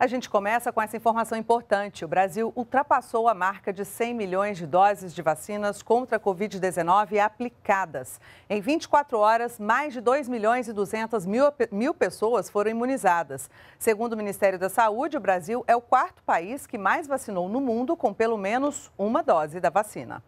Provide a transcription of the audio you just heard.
A gente começa com essa informação importante. O Brasil ultrapassou a marca de 100 milhões de doses de vacinas contra a Covid-19 aplicadas. Em 24 horas, mais de 2 milhões e 200 mil, mil pessoas foram imunizadas. Segundo o Ministério da Saúde, o Brasil é o quarto país que mais vacinou no mundo com pelo menos uma dose da vacina.